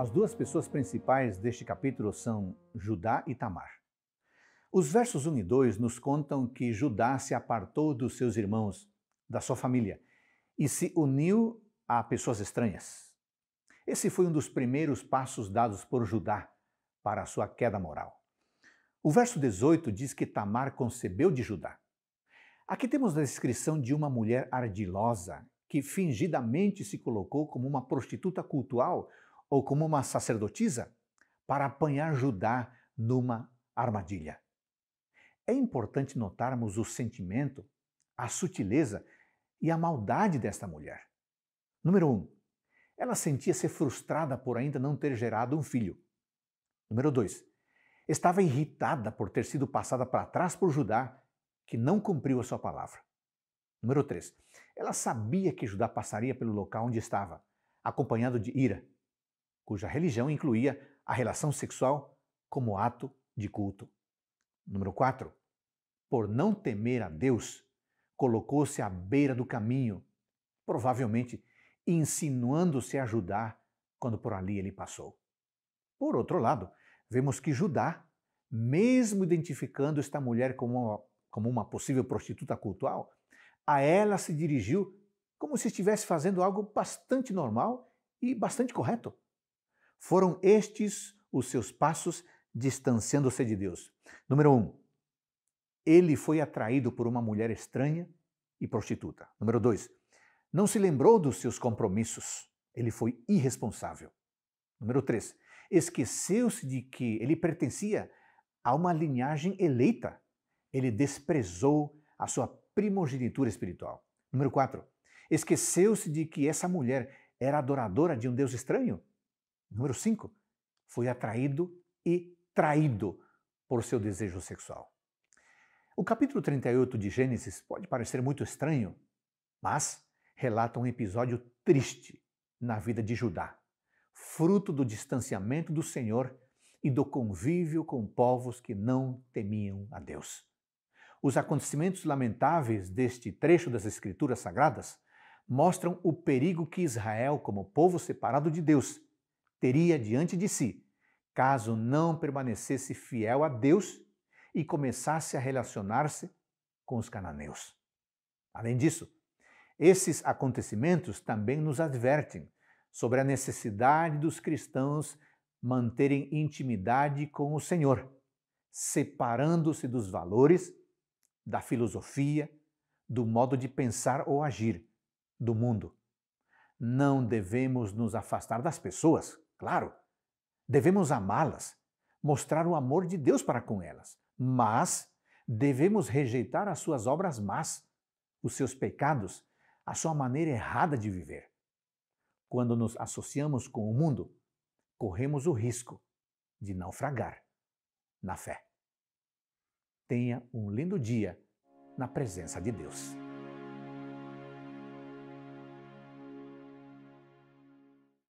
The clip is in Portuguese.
As duas pessoas principais deste capítulo são Judá e Tamar. Os versos 1 e 2 nos contam que Judá se apartou dos seus irmãos, da sua família, e se uniu a pessoas estranhas. Esse foi um dos primeiros passos dados por Judá para a sua queda moral. O verso 18 diz que Tamar concebeu de Judá. Aqui temos a descrição de uma mulher ardilosa que fingidamente se colocou como uma prostituta cultual ou como uma sacerdotisa para apanhar Judá numa armadilha. É importante notarmos o sentimento, a sutileza e a maldade desta mulher. Número 1. Um, ela sentia ser frustrada por ainda não ter gerado um filho. Número 2. Estava irritada por ter sido passada para trás por Judá, que não cumpriu a sua palavra. Número 3. Ela sabia que Judá passaria pelo local onde estava, acompanhado de ira, cuja religião incluía a relação sexual como ato de culto. Número 4. Por não temer a Deus, colocou-se à beira do caminho, provavelmente insinuando-se a Judá quando por ali ele passou. Por outro lado, vemos que Judá, mesmo identificando esta mulher como uma, como uma possível prostituta cultual, a ela se dirigiu como se estivesse fazendo algo bastante normal e bastante correto. Foram estes os seus passos distanciando-se de Deus. Número um, ele foi atraído por uma mulher estranha e prostituta. Número dois, não se lembrou dos seus compromissos. Ele foi irresponsável. Número três, esqueceu-se de que ele pertencia a uma linhagem eleita. Ele desprezou a sua primogenitura espiritual. Número quatro, esqueceu-se de que essa mulher era adoradora de um Deus estranho Número 5, foi atraído e traído por seu desejo sexual. O capítulo 38 de Gênesis pode parecer muito estranho, mas relata um episódio triste na vida de Judá, fruto do distanciamento do Senhor e do convívio com povos que não temiam a Deus. Os acontecimentos lamentáveis deste trecho das Escrituras Sagradas mostram o perigo que Israel, como povo separado de Deus, teria diante de si, caso não permanecesse fiel a Deus e começasse a relacionar-se com os cananeus. Além disso, esses acontecimentos também nos advertem sobre a necessidade dos cristãos manterem intimidade com o Senhor, separando-se dos valores, da filosofia, do modo de pensar ou agir, do mundo. Não devemos nos afastar das pessoas, Claro, devemos amá-las, mostrar o amor de Deus para com elas, mas devemos rejeitar as suas obras más, os seus pecados, a sua maneira errada de viver. Quando nos associamos com o mundo, corremos o risco de naufragar na fé. Tenha um lindo dia na presença de Deus.